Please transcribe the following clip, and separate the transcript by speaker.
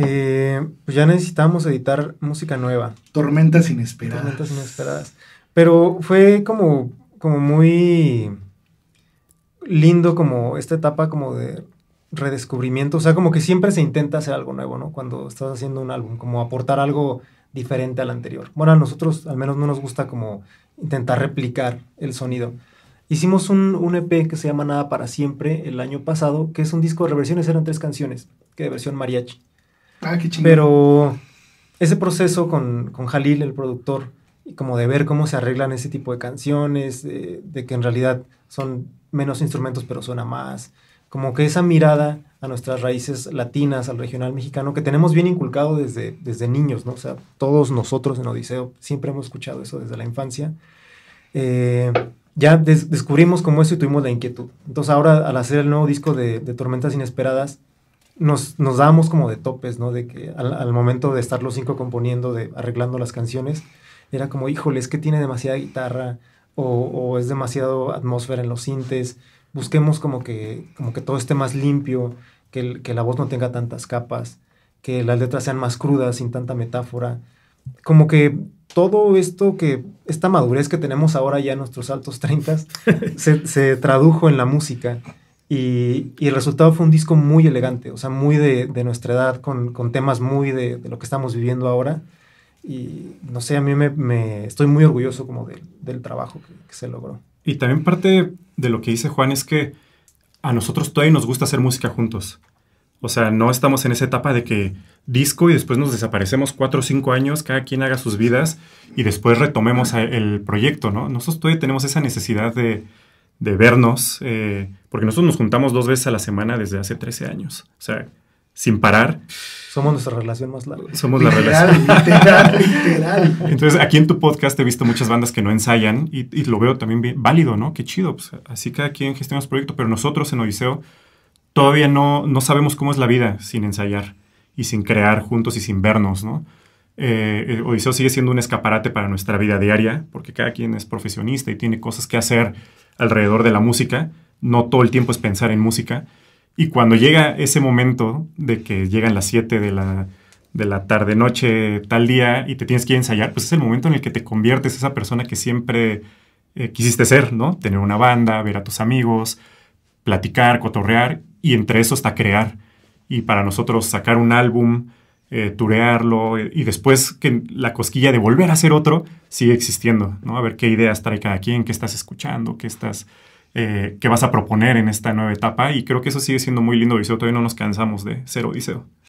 Speaker 1: Eh, pues ya necesitábamos editar música nueva. Tormentas inesperadas. Tormentas inesperadas. Pero fue como, como muy lindo como esta etapa como de redescubrimiento, o sea, como que siempre se intenta hacer algo nuevo, ¿no? Cuando estás haciendo un álbum, como aportar algo diferente al anterior. Bueno, a nosotros al menos no nos gusta como intentar replicar el sonido. Hicimos un, un EP que se llama Nada para Siempre el año pasado, que es un disco de reversiones, eran tres canciones, que de versión mariachi. Ah, pero ese proceso con, con Jalil, el productor, y como de ver cómo se arreglan ese tipo de canciones, de, que en realidad son menos instrumentos pero suena más, como que esa mirada a nuestras raíces latinas, al regional mexicano, que tenemos bien inculcado desde, desde niños, ¿no? O sea, todos nosotros en Odiseo siempre hemos escuchado eso desde la infancia. Eh, ya descubrimos cómo eso y tuvimos la inquietud. Entonces ahora al hacer el nuevo disco de, de Tormentas Inesperadas, nos, nos dábamos como de topes, ¿no? De que al, momento de estar los cinco componiendo, de arreglando las canciones, era como, híjole, es que tiene demasiada guitarra o, es demasiado atmósfera en los sintes. Busquemos como que, como que todo esté más limpio, que, que la voz no tenga tantas capas, que las letras sean más crudas, sin tanta metáfora. Como que todo esto que, esta madurez que tenemos ahora ya en nuestros altos treintas, se, se tradujo en la música. Y, el resultado fue un disco muy elegante, o sea, muy de, nuestra edad, con, con temas muy de, lo que estamos viviendo ahora. Y no sé, a mí me, estoy muy orgulloso como del trabajo que, que, se logró.
Speaker 2: Y también parte de lo que dice Juan es que a nosotros todavía nos gusta hacer música juntos. O sea, no estamos en esa etapa de que disco y después nos desaparecemos cuatro o cinco años, cada quien haga sus vidas y después retomemos el proyecto, ¿no? Nosotros todavía tenemos esa necesidad de, de vernos, eh, porque nosotros nos juntamos dos veces a la semana desde hace 13 años, o sea, sin parar. Somos nuestra
Speaker 1: relación más larga.
Speaker 2: Somos la relación. Literal, literal. Entonces, aquí en tu podcast he visto muchas bandas que no ensayan y, lo veo también bien, válido, ¿no? Qué chido, pues, así cada quien gestiona su proyecto, pero nosotros en Odiseo todavía no, no sabemos cómo es la vida sin ensayar y sin crear juntos y sin vernos, ¿no? Eh, eh, Odiseo sigue siendo un escaparate para nuestra vida diaria, porque cada quien es profesionista y tiene cosas que hacer alrededor de la música, no todo el tiempo es pensar en música. Y cuando llega ese momento de que llegan las 7 de la, de la tarde, noche, tal día, y te tienes que ensayar, pues es el momento en el que te conviertes esa persona que siempre eh, quisiste ser, ¿no? Tener una banda, ver a tus amigos, platicar, cotorrear, y entre eso está crear. Y para nosotros sacar un álbum, eh, turearlo eh, y después que la cosquilla de volver a hacer otro sigue existiendo, ¿no? A ver qué ideas trae cada quien, qué estás escuchando, qué estás, eh, qué vas a proponer en esta nueva etapa y creo que eso sigue siendo muy lindo Odiseo, todavía no nos cansamos de ser Odiseo.